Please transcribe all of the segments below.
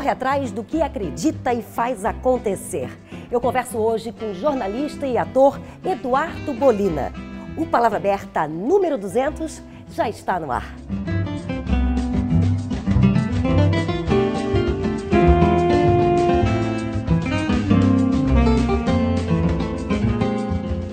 corre atrás do que acredita e faz acontecer. Eu converso hoje com o jornalista e ator Eduardo Bolina. O Palavra Aberta número 200 já está no ar.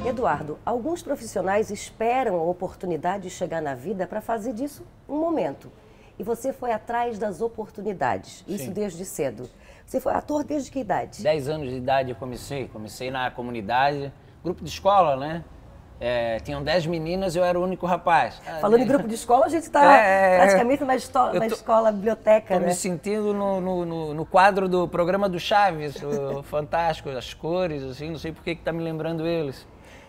Eduardo, alguns profissionais esperam a oportunidade de chegar na vida para fazer disso um momento, e você foi atrás das oportunidades, isso Sim. desde cedo. Você foi ator desde que idade? Dez anos de idade eu comecei. Comecei na comunidade, grupo de escola, né? É, tinham dez meninas eu era o único rapaz. Ah, Falando em grupo de escola, a gente está é, é, é, praticamente na, tô, na escola biblioteca, tô né? me sentindo no, no, no, quadro do programa do Chaves, o Fantástico, as cores, assim, não sei por que está me lembrando eles.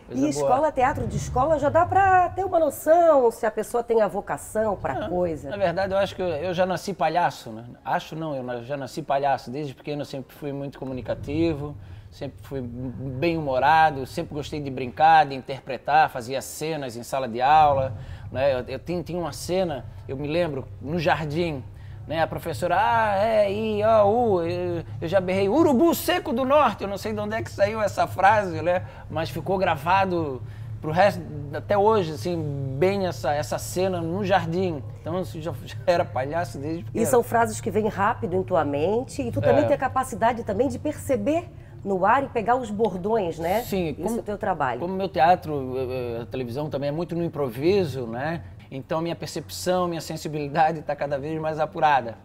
Coisa e escola, teatro de escola já dá para ter uma noção se a pessoa tem a vocação para é, coisa. Na verdade, eu acho que eu, eu, já nasci palhaço, né? Acho não, eu já nasci palhaço. Desde pequeno eu sempre fui muito comunicativo, sempre fui bem humorado, sempre gostei de brincar, de interpretar, fazia cenas em sala de aula. Né? Eu, eu tinha, tinha uma cena, eu me lembro, no jardim né? A professora, ah, é, i, o, u, eu, já berrei urubu seco do norte. Eu não sei de onde é que saiu essa frase, né? Mas ficou gravado pro resto, até hoje, assim, bem essa, essa cena no jardim. Então, isso já, já era palhaço desde pequeno. E são frases que vêm rápido em tua mente e tu também é. tem a capacidade também de perceber no ar e pegar os bordões, né? Sim. Isso como, é o teu trabalho. Como meu teatro, eh, eh, a televisão também é muito no improviso, né? Então minha percepção, minha sensibilidade está cada vez mais apurada.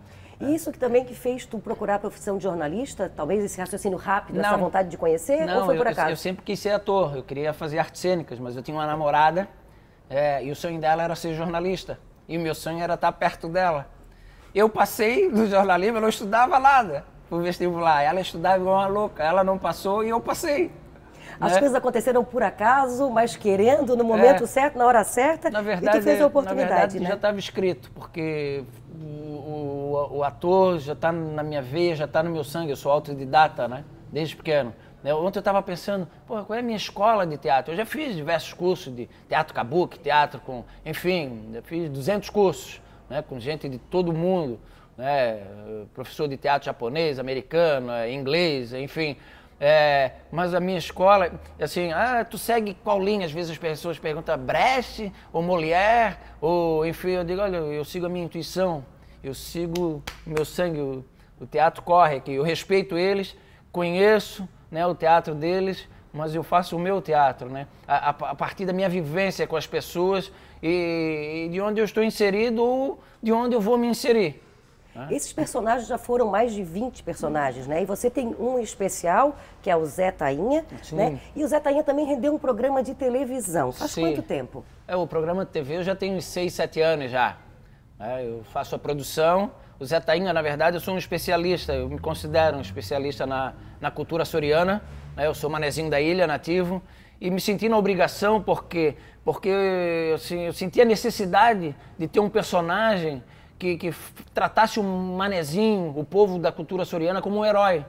Isso que também que fez tu procurar a profissão de jornalista, talvez esse raciocínio rápido, não, essa vontade de conhecer, não, ou foi por acaso? Eu, eu, sempre quis ser ator, eu queria fazer artes cênicas, mas eu tinha uma namorada é, e o sonho dela era ser jornalista. E o meu sonho era estar perto dela. Eu passei do jornalismo, eu não estudava nada pro vestibular. Ela estudava igual uma louca, ela não passou e eu passei. As né? coisas aconteceram por acaso, mas querendo, no momento é. certo, na hora certa, na verdade, e tu fez a oportunidade. Na verdade, né? já estava escrito, porque o, o, o ator já está na minha veia, já está no meu sangue, eu sou autodidata, né? Desde pequeno. Né? Ontem eu estava pensando, qual é a minha escola de teatro? Eu já fiz diversos cursos de teatro kabuki, teatro com... Enfim, já fiz 200 cursos né, com gente de todo mundo, né, professor de teatro japonês, americano, é, inglês, enfim. É, mas a minha escola, assim, ah, tu segue qual linha? Às vezes as pessoas perguntam Brecht ou Molière, ou enfim, eu digo, olha, eu sigo a minha intuição, eu sigo o meu sangue, o, o teatro corre aqui, eu respeito eles, conheço né, o teatro deles, mas eu faço o meu teatro, né? A, a, a partir da minha vivência com as pessoas e, e de onde eu estou inserido ou de onde eu vou me inserir. Ah. Esses personagens já foram mais de 20 personagens, né? E você tem um especial, que é o Zé Tainha, Sim. né? E o Zé Tainha também rendeu um programa de televisão. Faz Sim. quanto tempo? É, o programa de TV eu já tenho uns 6, 7 anos já. É, eu faço a produção. O Zé Tainha, na verdade, eu sou um especialista, eu me considero um especialista na, na cultura soriana. Né? Eu sou manezinho da ilha, nativo e me senti na obrigação porque porque assim, eu senti a necessidade de ter um personagem que, que tratasse o manezinho, o povo da cultura soriana, como um herói.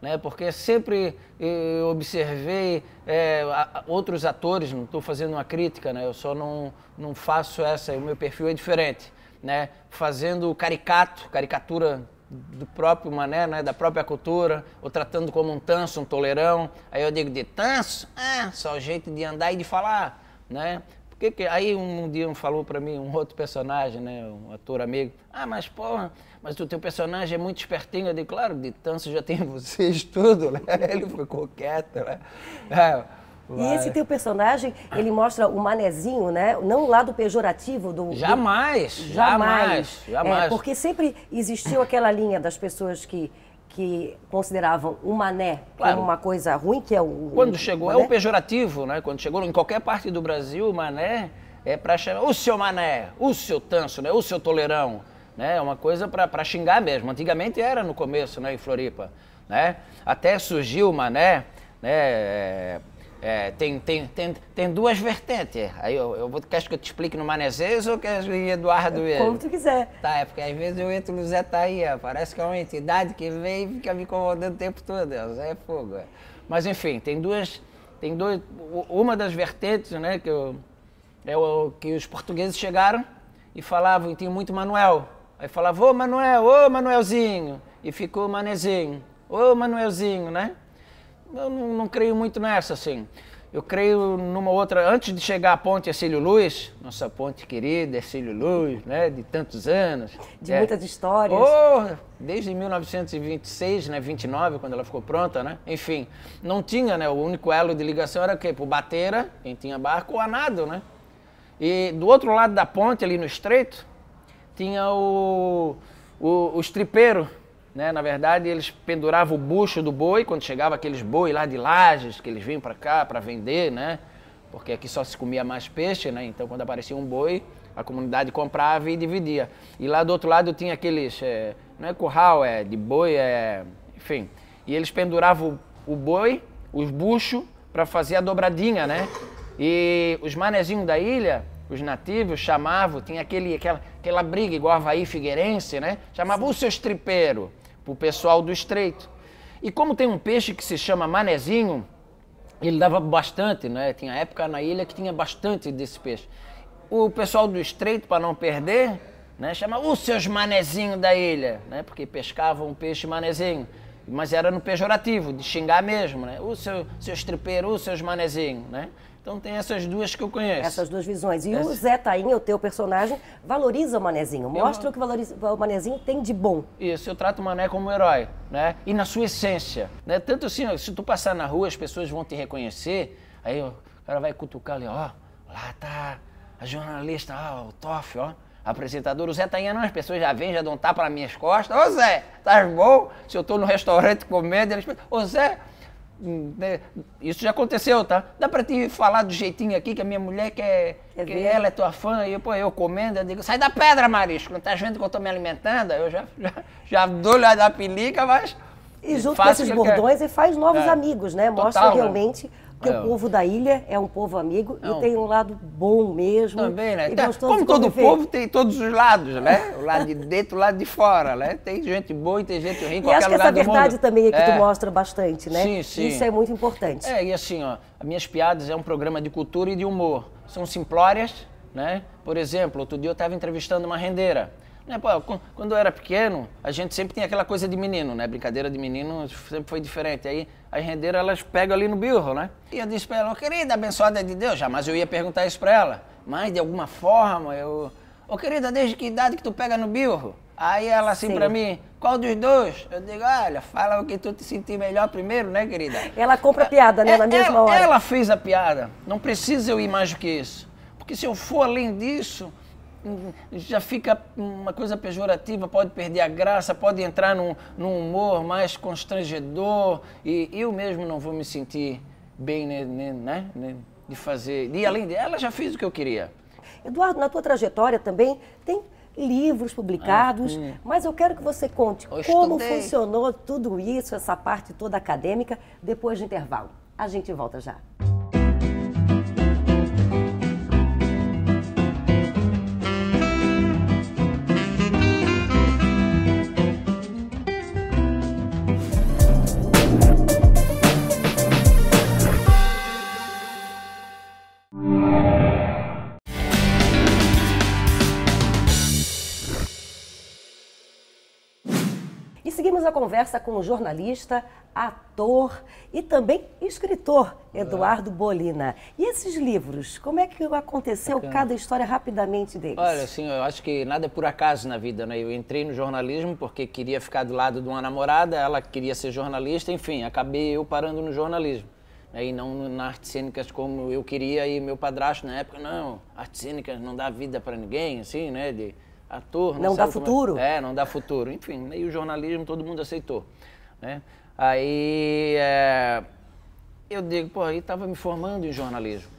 Né? Porque sempre eh, eu observei eh, outros atores, não estou fazendo uma crítica, né? eu só não, não faço essa, o meu perfil é diferente. Né? Fazendo caricato, caricatura do próprio mané, né, da própria cultura, ou tratando como um tanso, um toleirão. Aí eu digo de tanso? É, só o jeito de andar e de falar, né? Que, que, Aí um, dia um falou para mim, um outro personagem, né, um ator amigo, ah, mas porra, mas o teu personagem é muito espertinho. Eu digo, claro, de tanto já tem vocês tudo, né? Ele ficou quieto, né? É, e esse teu personagem, ele mostra o manezinho, né? Não o lado pejorativo do. Jamais! Do... Jamais! Jamais! É, porque sempre existiu aquela linha das pessoas que que consideravam o mané claro. como uma coisa ruim, que é o. Quando chegou, é o pejorativo, né? Quando chegou em qualquer parte do Brasil, o mané é para chamar. O seu mané, o seu tanso, né? o seu tolerão. Né? É uma coisa para xingar mesmo. Antigamente era no começo, né, em Floripa. Né? Até surgiu o mané, né? É, é, tem, tem, tem, tem duas vertentes. Aí eu, eu vou, queres que eu te explique no manezes ou queres que Eduardo é, Como tu quiser. Tá, é porque às vezes o Ítalo Zé tá aí, parece que é uma entidade que vem e fica me incomodando o tempo todo. Zé é fogo. É. Mas enfim, tem duas. Tem dois, uma das vertentes, né, que, eu, é o, que os portugueses chegaram e falavam, e tinha muito Manuel. Aí falava, ô Manuel, ô Manuelzinho. E ficou Manezinho, ô Manuelzinho, né? eu não, não creio muito nessa, assim. Eu creio numa outra. Antes de chegar à ponte Ercílio Luz, nossa ponte querida, Ercílio Luz, né, de tantos anos. De é, muitas histórias. Oh, desde 1926, né, 29, quando ela ficou pronta, né? Enfim, não tinha, né? O único elo de ligação era o quê? Por bateira, quem tinha barco, ou a nado, né? E do outro lado da ponte, ali no estreito, tinha o, o, o estripeiro, né? Na verdade, eles penduravam o bucho do boi, quando chegava aqueles boi lá de lajes, que eles vinham para cá para vender, né? porque aqui só se comia mais peixe, né? então quando aparecia um boi, a comunidade comprava e dividia. E lá do outro lado tinha aqueles, é, não é curral, é de boi, é, enfim. E eles penduravam o, boi, os buchos, para fazer a dobradinha, né? E os manezinhos da ilha, os nativos, chamavam, tinha aquele, aquela, aquela briga igual Havaí Figueirense, né? Chamavam os seus tripeiros para o pessoal do estreito. E como tem um peixe que se chama manezinho, ele dava bastante, né? Tinha época na ilha que tinha bastante desse peixe. O pessoal do estreito, para não perder, né, chama os seus manezinhos da ilha, né? Porque pescavam um peixe manezinho mas era no pejorativo, de xingar mesmo, né? O seu, seu estripeiro, o seus manezinhos, né? Então tem essas duas que eu conheço. Essas duas visões. E Essa... o Zé Tainha, o teu personagem, valoriza o manezinho, mostra eu... o que valoriza, o manezinho tem de bom. Isso, eu trato o mané como um herói, né? E na sua essência, né? Tanto assim, se tu passar na rua, as pessoas vão te reconhecer, aí o cara vai cutucar ali, ó, lá tá a jornalista, ó, o Toff, ó apresentador. O Zé tá indo, as pessoas já vêm, já dão um tapa nas minhas costas. Ô Zé, tá bom? Se eu tô no restaurante comendo, eles ô Zé, hum, né, isso já aconteceu, tá? Dá pra te falar do jeitinho aqui que a minha mulher quer, é, quer que ela é tua fã, e eu, pô, eu comendo, eu digo, sai da pedra, Marisco, não tá vendo que eu tô me alimentando? Eu já, já, já dou olhar da pelica, mas... E junto com esses é. bordões, quer. faz novos é. amigos, né? Total, Mostra né? realmente... Porque é. o povo da ilha é um povo amigo não. e tem um lado bom mesmo. Também, né? Então, como todo povo, tem todos os lados, né? O lado de dentro, o lado de fora, né? Tem gente boa e tem gente ruim em qualquer lugar do mundo. E acho que essa verdade também é que é. tu mostra bastante, né? Sim, sim. Isso é muito importante. É, e assim, ó, Minhas Piadas é um programa de cultura e de humor. São simplórias, né? Por exemplo, outro dia eu estava entrevistando uma rendeira. Né, pô, quando eu era pequeno, a gente sempre tinha aquela coisa de menino, né? Brincadeira de menino sempre foi diferente. Aí as rendeiras elas pegam ali no birro, né? E eu disse pra ela, oh, querida, abençoada de Deus, jamais eu ia perguntar isso pra ela. Mas de alguma forma eu. Ô oh, querida, desde que idade que tu pega no birro? Aí ela assim Sim. pra mim, qual dos dois? Eu digo, olha, fala o que tu te sentir melhor primeiro, né, querida? Ela compra a piada, né, é, na mesma ela, hora. Ela fez a piada. Não precisa eu ir mais do que isso. Porque se eu for além disso, já fica uma coisa pejorativa, pode perder a graça, pode entrar num, num humor mais constrangedor e eu mesmo não vou me sentir bem, né, né, né, né de fazer. E além dela, já fiz o que eu queria. Eduardo, na tua trajetória também tem livros publicados, ah, mas eu quero que você conte eu como estudei. funcionou tudo isso, essa parte toda acadêmica, depois do intervalo. A gente volta já. conversa com o jornalista, ator e também escritor Eduardo é. Bolina. E esses livros, como é que aconteceu Bacana. cada história rapidamente deles? Olha, assim, eu acho que nada é por acaso na vida, né? Eu entrei no jornalismo porque queria ficar do lado de uma namorada, ela queria ser jornalista, enfim, acabei eu parando no jornalismo. Né? E não nas artes cênicas como eu queria e meu padrasto na época, não, artes cênicas não dá vida para ninguém, assim, né? De, ator. Não, não dá é- futuro. É... é, não dá futuro. Enfim, meio jornalismo, todo mundo aceitou. Né? Aí é... eu digo, pô, aí estava me formando em jornalismo.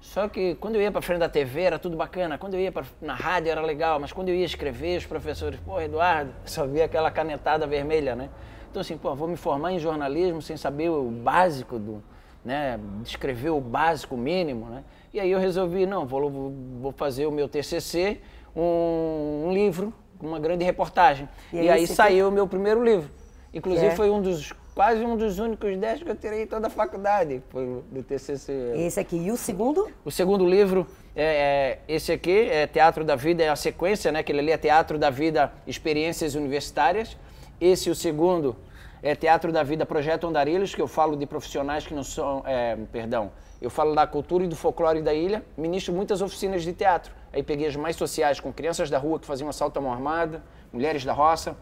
Só que quando eu ia para frente da TV era tudo bacana, quando eu ia pra, na rádio era legal, mas quando eu ia escrever, os professores, pô, Eduardo, só via aquela canetada vermelha, né? Então assim, pô, vou me formar em jornalismo sem saber o básico do, né, escrever o básico mínimo, né? E aí eu resolvi, não, vou, vou fazer o meu TCC um, um livro, uma grande reportagem. E, é e aí saiu o meu primeiro livro. Inclusive é. foi um dos quase um dos únicos dez que eu tirei em toda a faculdade foi do TCC. Esse aqui e o segundo? O segundo livro é, é, esse aqui é Teatro da Vida é a sequência, né? Que ele ali é Teatro da Vida Experiências Universitárias. Esse o segundo é Teatro da Vida Projeto Andarilhos que eu falo de profissionais que não são, é, perdão, eu falo da cultura e do folclore da ilha, ministro muitas oficinas de teatro. Aí peguei as mais sociais, com crianças da rua que faziam assalto à mão armada, mulheres da roça,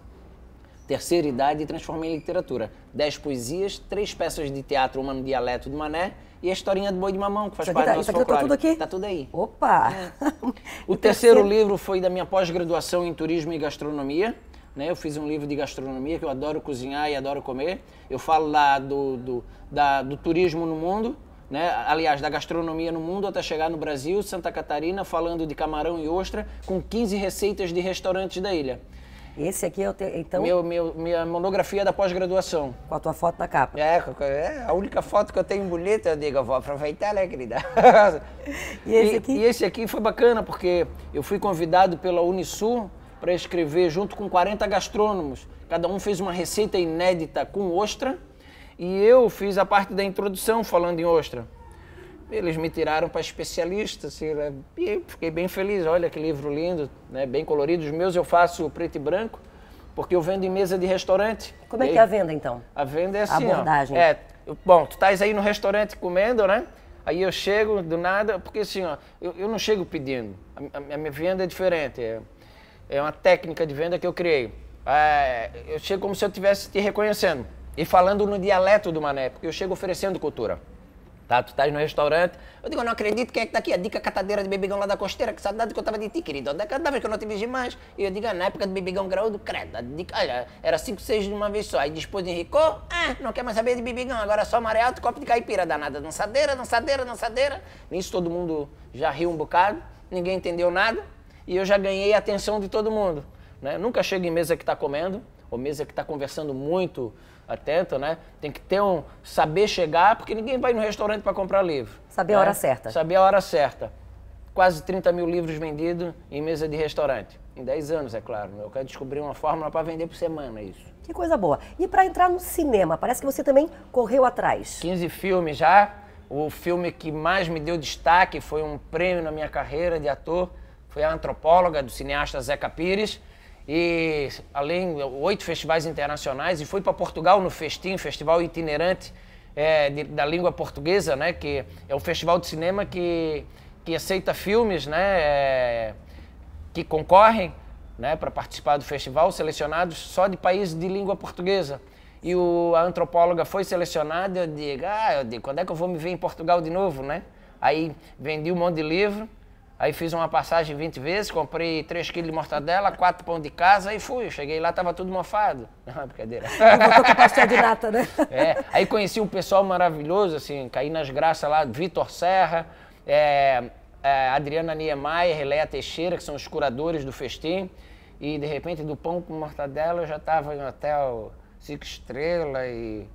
terceira idade e transformei em literatura. Dez poesias, três peças de teatro, uma no dialeto do Mané e a historinha do Boi de Mamão, que faz parte tá, do nosso tá folclore. Tá tudo aqui? Tá tudo aí. Opa! É. O, o terceiro, terceiro livro foi da minha pós-graduação em Turismo e Gastronomia. Né? Eu fiz um livro de gastronomia que eu adoro cozinhar e adoro comer. Eu falo lá do, do, da, do turismo no mundo né? aliás, da gastronomia no mundo até chegar no Brasil, Santa Catarina, falando de camarão e ostra, com 15 receitas de restaurantes da ilha. Esse aqui é o então. Meu, meu, minha monografia da pós-graduação. Com a tua foto na capa. É, é, a única foto que eu tenho bonita, eu digo, eu vou aproveitar, né, querida? e esse e, aqui? E esse aqui foi bacana, porque eu fui convidado pela Unisul para escrever junto com 40 gastrônomos. Cada um fez uma receita inédita com ostra e eu fiz a parte da introdução falando em ostra. Eles me tiraram para especialista, assim, né? fiquei bem feliz. Olha que livro lindo, né? bem colorido. Os meus eu faço preto e branco, porque eu vendo em mesa de restaurante. Como é que é a venda, então? A venda é assim, a abordagem. Ó, é, bom, tu estás aí no restaurante comendo, né? Aí eu chego do nada, porque assim, ó, eu, eu não chego pedindo. A, a, a minha venda é diferente. É, é uma técnica de venda que eu criei. É, eu chego como se eu estivesse te reconhecendo e falando no dialeto do Mané, porque eu chego oferecendo cultura. Tá, tu estás no restaurante, eu digo, eu não acredito, quem é que está aqui? A dica catadeira de bebigão lá da costeira, que saudade que eu estava de ti, querido. Cada é vez que eu não te vejo mais. E eu digo, ah, na época do bebigão graúdo, credo, a dica, olha, era cinco, seis de uma vez só. Aí depois enricou, ah, não quer mais saber de bebigão, agora é só maré alto, copo de caipira danada. Dançadeira, dançadeira, dançadeira. Nisso todo mundo já riu um bocado, ninguém entendeu nada. E eu já ganhei a atenção de todo mundo. Né? Nunca chego em mesa que está comendo, ou mesa que está conversando muito, atento, né? Tem que ter um saber chegar, porque ninguém vai no restaurante para comprar livro. Saber né? a hora né? certa. Saber a hora certa. Quase 30 mil livros vendidos em mesa de restaurante. Em 10 anos, é claro. Eu quero descobrir uma fórmula para vender por semana isso. Que coisa boa. E para entrar no cinema, parece que você também correu atrás. 15 filmes já. O filme que mais me deu destaque foi um prêmio na minha carreira de ator. Foi a antropóloga do cineasta Zeca Pires e além oito festivais internacionais e fui para Portugal no Festim, festival itinerante é, de, da língua portuguesa, né? Que é um festival de cinema que que aceita filmes, né? É, que concorrem, né? Para participar do festival, selecionados só de países de língua portuguesa. E o, a antropóloga foi selecionada. Eu digo, ah, eu digo, quando é que eu vou me ver em Portugal de novo, né? Aí vendi um monte de livro Aí fiz uma passagem 20 vezes, comprei 3 quilos de mortadela, 4 pão de casa e fui. Cheguei lá, tava tudo mofado. Não, é brincadeira. Botou com pastel de nata, né? É. Aí conheci um pessoal maravilhoso, assim, caí nas graças lá, Vitor Serra, é, é, Adriana Niemeyer, Leia Teixeira, que são os curadores do festim. E, de repente, do pão com mortadela, eu já tava em um hotel cinco estrelas e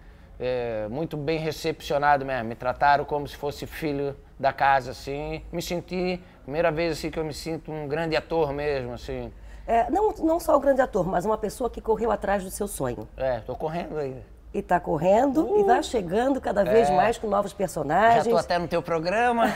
é, muito bem recepcionado mesmo. Me trataram como se fosse filho da casa, assim. Me senti, primeira vez assim que eu me sinto um grande ator mesmo, assim. É, não, não só o grande ator, mas uma pessoa que correu atrás do seu sonho. É, tô correndo ainda e está correndo tá uh, e vai chegando cada vez é, mais com novos personagens. Já estou até no teu programa.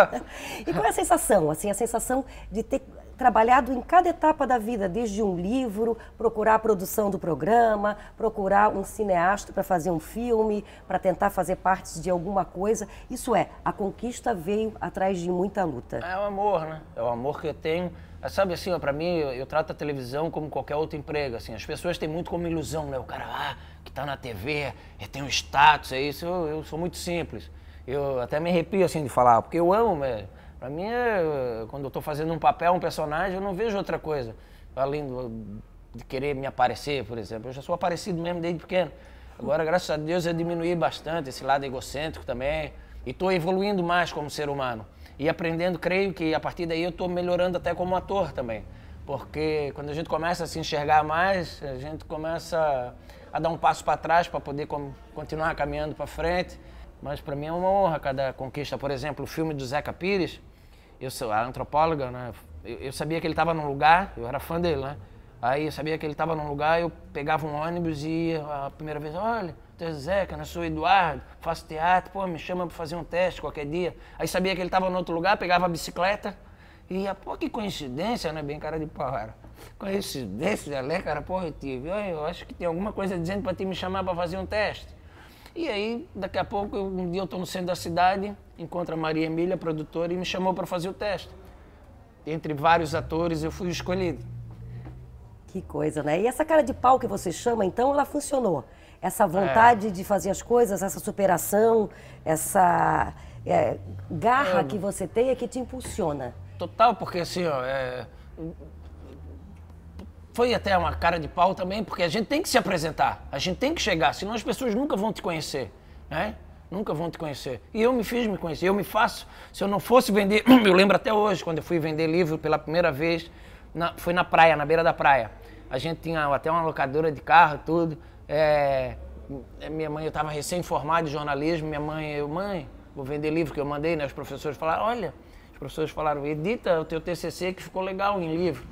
e qual é a sensação, assim, a sensação de ter trabalhado em cada etapa da vida, desde um livro, procurar a produção do programa, procurar um cineasta para fazer um filme, para tentar fazer parte de alguma coisa. Isso é, a conquista veio atrás de muita luta. É o amor, né? É o amor que eu tenho. É, sabe assim, para mim, eu, eu, trato a televisão como qualquer outro emprego. Assim, as pessoas têm muito como ilusão, né? O cara lá ah, que está na TV, tem um status, é isso. Eu, eu sou muito simples. Eu até me arrepio assim de falar, porque eu amo mesmo. Para mim, é, quando eu estou fazendo um papel, um personagem, eu não vejo outra coisa. Além do, de querer me aparecer, por exemplo. Eu já sou aparecido mesmo desde pequeno. Agora, graças a Deus, eu diminuí bastante esse lado egocêntrico também. E estou evoluindo mais como ser humano. E aprendendo, creio que a partir daí eu estou melhorando até como ator também. Porque quando a gente começa a se enxergar mais, a gente começa a dar um passo para trás para poder continuar caminhando para frente. Mas para mim é uma honra cada conquista. Por exemplo, o filme do Zeca Pires, eu sou a antropóloga, né? Eu, eu sabia que ele estava num lugar, eu era fã dele, né? Aí eu sabia que ele estava num lugar, eu pegava um ônibus e ia, a primeira vez, olha, tu é Zeca, né? sou Eduardo, faço teatro, pô, me chama para fazer um teste qualquer dia. Aí sabia que ele estava em outro lugar, pegava a bicicleta e ia, pô, que coincidência, né? Bem cara de pau, cara. Coincidência, né, cara? Porra, eu tive, eu acho que tem alguma coisa dizendo para te me chamar para fazer um teste. E aí, daqui a pouco, um dia eu estou no centro da cidade, encontro a Maria Emília, produtora, e me chamou para fazer o teste. Entre vários atores, eu fui escolhido. Que coisa, né? E essa cara de pau que você chama, então, ela funcionou? Essa é. vontade é. de fazer as coisas, essa superação, essa é, garra é. que você tem é que te impulsiona. Total, porque assim, ó, é foi até uma cara de pau também, porque a gente tem que se apresentar, a gente tem que chegar, senão as pessoas nunca vão te conhecer, né? Nunca vão te conhecer. E eu me fiz me conhecer, eu me faço. Se eu não fosse vender, eu lembro até hoje, quando eu fui vender livro pela primeira vez, na, foi na praia, na beira da praia. A gente tinha até uma locadora de carro, tudo. É, é minha mãe, eu estava recém-formado de jornalismo, minha mãe, eu, mãe, vou vender livro que eu mandei, né? Os professores falaram, olha, os professores falaram, edita o teu TCC que ficou legal em livro.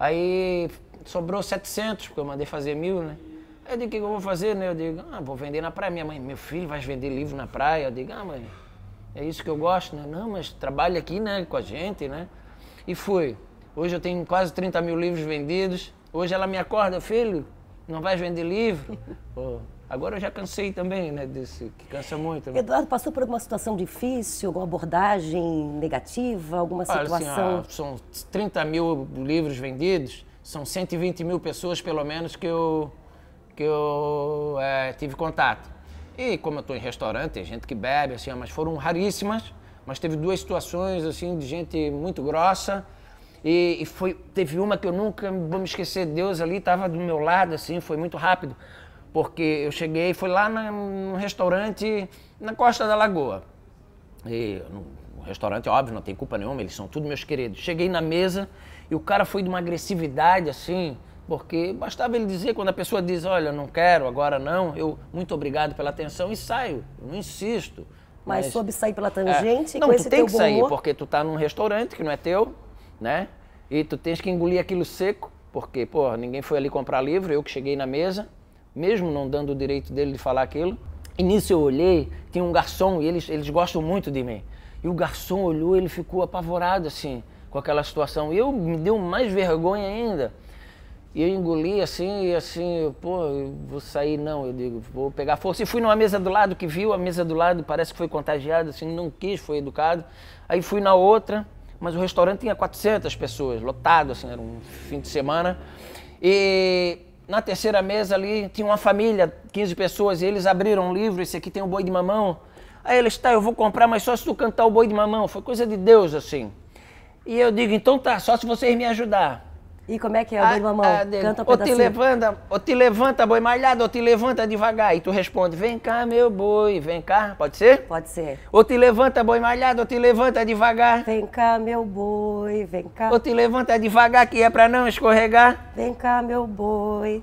Aí sobrou 700, porque eu mandei fazer mil, né? Aí eu digo, o que eu vou fazer, né? Eu digo, ah, vou vender na praia. Minha mãe, meu filho, vai vender livro na praia? Eu digo, ah, mãe, é isso que eu gosto, né? Não, mas trabalha aqui, né, com a gente, né? E fui. Hoje eu tenho quase 30 mil livros vendidos. Hoje ela me acorda, filho, não vais vender livro? Pô, agora eu já cansei também, né, desse, que cansa muito. Né? Eduardo, passou por alguma situação difícil, alguma abordagem negativa, alguma assim, situação... assim, ah, são 30 mil livros vendidos são 120 mil pessoas, pelo menos, que eu, que eu é, tive contato. E como eu estou em restaurante, tem gente que bebe, assim, mas foram raríssimas. Mas teve duas situações, assim, de gente muito grossa. E, e foi, teve uma que eu nunca vou me esquecer. Deus ali estava do meu lado, assim, foi muito rápido. Porque eu cheguei, foi lá na, num restaurante na Costa da Lagoa. E no, no restaurante, óbvio, não tem culpa nenhuma, eles são tudo meus queridos. Cheguei na mesa e o cara foi de uma agressividade assim, porque bastava ele dizer, quando a pessoa diz, olha, não quero, agora não, eu muito obrigado pela atenção e saio, eu não insisto. Mas, mas soube sair pela é. tangente é, Não, tu tem que sair, humor. porque tu tá num restaurante que não é teu, né? E tu tens que engolir aquilo seco, porque, pô, ninguém foi ali comprar livro, eu que cheguei na mesa, mesmo não dando o direito dele de falar aquilo. E nisso eu olhei, tinha um garçom e eles, eles gostam muito de mim. E o garçom olhou, ele ficou apavorado assim com aquela situação. E eu me deu mais vergonha ainda. E eu engoli assim, e assim, pô, eu vou sair não, eu digo, vou pegar força. E fui numa mesa do lado que viu, a mesa do lado parece que foi contagiada, assim, não quis, foi educado. Aí fui na outra, mas o restaurante tinha 400 pessoas, lotado, assim, era um fim de semana. E na terceira mesa ali tinha uma família, 15 pessoas, e eles abriram um livro, esse aqui tem o um boi de mamão. Aí eles, tá, eu vou comprar, mas só se tu cantar o boi de mamão. Foi coisa de Deus, assim. E eu digo, então tá, só se vocês me ajudar. E como é que é o boi do A, Canta um pedacinho. Ou te levanta, ou te levanta, boi malhado, ou te levanta devagar. E tu responde, vem cá, meu boi, vem cá. Pode ser? Pode ser. Ou te levanta, boi malhado, ou te levanta devagar. Vem cá, meu boi, vem cá. Ou te levanta devagar, que é pra não escorregar. Vem cá, meu boi.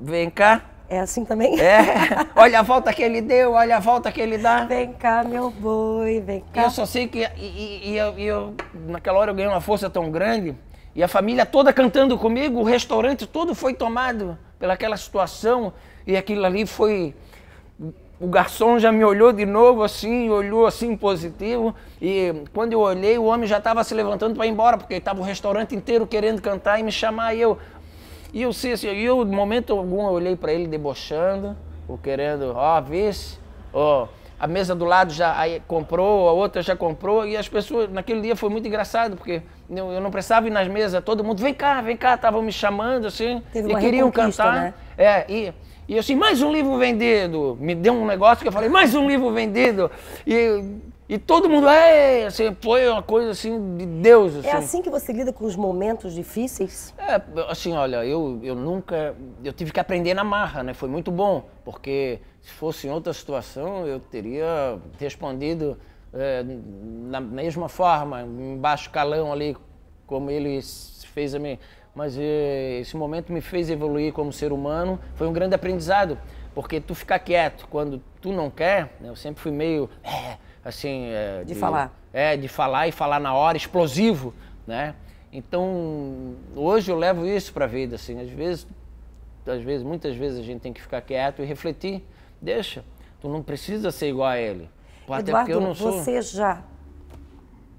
Vem cá. É assim também? É. Olha a volta que ele deu, olha a volta que ele dá. Vem cá, meu boi, vem cá. E eu só sei que. E, e, eu, eu, naquela hora eu ganhei uma força tão grande. E a família toda cantando comigo, o restaurante todo foi tomado pelaquela situação. E aquilo ali foi. O garçom já me olhou de novo assim, olhou assim positivo. E quando eu olhei, o homem já estava se levantando para ir embora, porque estava o restaurante inteiro querendo cantar e me chamar. E eu, e eu sei assim, eu de momento algum eu olhei para ele debochando, ou querendo, ó, oh, vê-se, ó, oh, a mesa do lado já comprou, a outra já comprou, e as pessoas, naquele dia foi muito engraçado, porque eu, eu não precisava ir nas mesas, todo mundo, vem cá, vem cá, estavam me chamando, assim, Teve e queriam cantar. Né? É, e, e eu assim, mais um livro vendido, me deu um negócio que eu falei, mais um livro vendido, e e todo mundo, é, assim, foi uma coisa assim de Deus. É assim. É assim que você lida com os momentos difíceis? É, assim, olha, eu, eu nunca. Eu tive que aprender na marra, né? Foi muito bom, porque se fosse em outra situação, eu teria respondido é, na mesma forma, em baixo calão ali, como ele fez a mim. Mas é, esse momento me fez evoluir como ser humano, foi um grande aprendizado, porque tu ficar quieto quando tu não quer, né? eu sempre fui meio. É, assim. É, de, de, falar. É, de falar e falar na hora, explosivo, né? Então, hoje eu levo isso para a vida, assim. Às vezes, às vezes, muitas vezes a gente tem que ficar quieto e refletir. Deixa, tu não precisa ser igual a ele. Até Eduardo, eu não sou... você já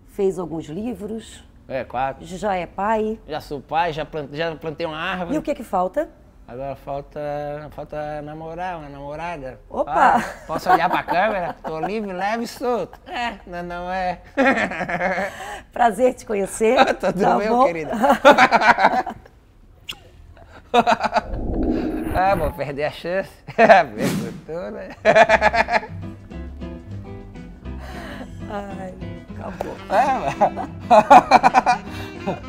fez alguns livros. É, quatro. Já é pai. Já sou pai, já plantei, já plantei uma árvore. E o que que falta? Agora falta, falta namorar, uma namorada. Opa! Ah, posso olhar pra câmera? Tô livre, leve e solto. É, não, não é. Prazer te conhecer. Tá tudo tá meu, querida? ah, vou perder a chance. Perguntou, né? Ai, acabou.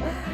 Ah,